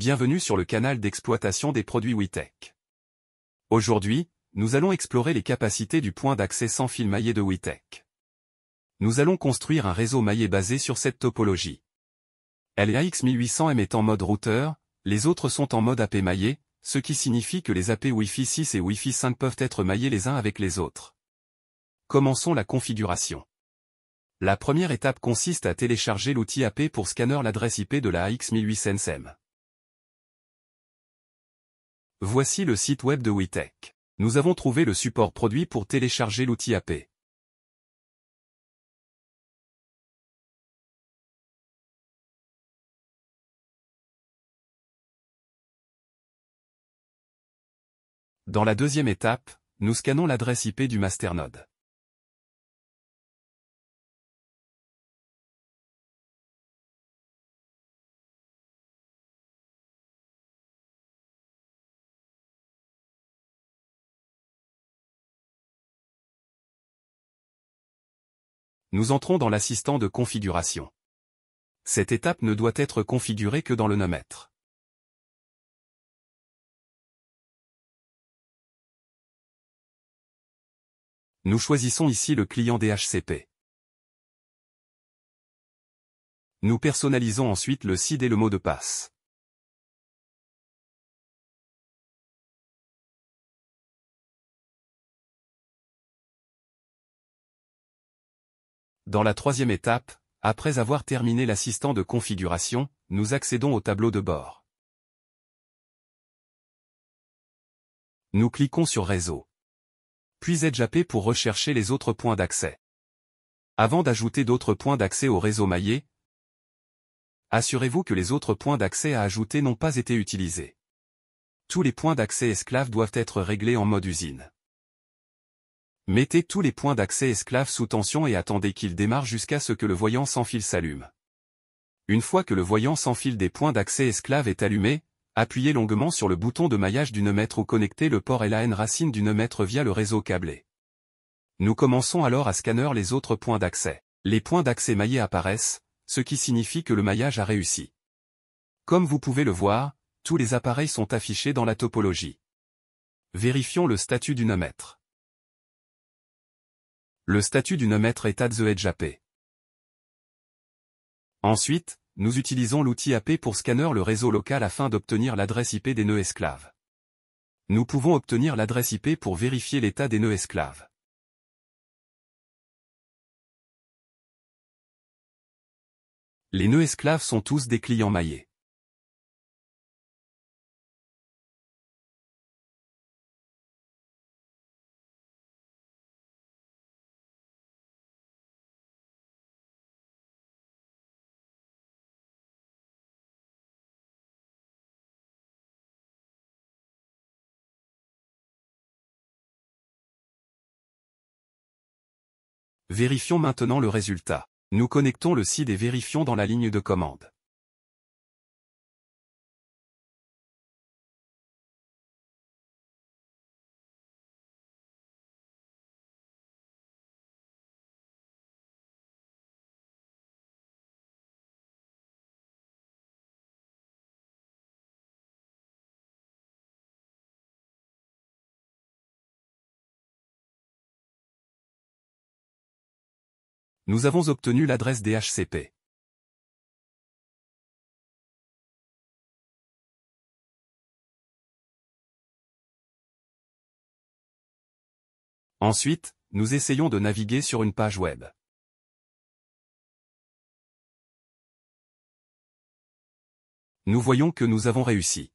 Bienvenue sur le canal d'exploitation des produits WeTech. Aujourd'hui, nous allons explorer les capacités du point d'accès sans fil maillé de WeTech. Nous allons construire un réseau maillé basé sur cette topologie. LAX1800M est en mode routeur, les autres sont en mode AP maillé, ce qui signifie que les AP Wi-Fi 6 et Wi-Fi 5 peuvent être maillés les uns avec les autres. Commençons la configuration. La première étape consiste à télécharger l'outil AP pour scanner l'adresse IP de la AX1800M. Voici le site web de WeTech. Nous avons trouvé le support produit pour télécharger l'outil AP. Dans la deuxième étape, nous scannons l'adresse IP du masternode. Nous entrons dans l'assistant de configuration. Cette étape ne doit être configurée que dans le nomètre. Nous choisissons ici le client DHCP. Nous personnalisons ensuite le CID et le mot de passe. Dans la troisième étape, après avoir terminé l'assistant de configuration, nous accédons au tableau de bord. Nous cliquons sur Réseau. Puis Edge pour rechercher les autres points d'accès. Avant d'ajouter d'autres points d'accès au réseau maillé, assurez-vous que les autres points d'accès à ajouter n'ont pas été utilisés. Tous les points d'accès esclaves doivent être réglés en mode usine. Mettez tous les points d'accès esclaves sous tension et attendez qu'ils démarrent jusqu'à ce que le voyant sans fil s'allume. Une fois que le voyant sans fil des points d'accès esclaves est allumé, appuyez longuement sur le bouton de maillage d'une mètre ou connectez le port LAN racine d'une mètre via le réseau câblé. Nous commençons alors à scanner les autres points d'accès. Les points d'accès maillés apparaissent, ce qui signifie que le maillage a réussi. Comme vous pouvez le voir, tous les appareils sont affichés dans la topologie. Vérifions le statut d'une mètre. Le statut du maître est Edge AP. Ensuite, nous utilisons l'outil AP pour scanner le réseau local afin d'obtenir l'adresse IP des nœuds esclaves. Nous pouvons obtenir l'adresse IP pour vérifier l'état des nœuds esclaves. Les nœuds esclaves sont tous des clients maillés. Vérifions maintenant le résultat. Nous connectons le site et vérifions dans la ligne de commande. Nous avons obtenu l'adresse DHCP. Ensuite, nous essayons de naviguer sur une page web. Nous voyons que nous avons réussi.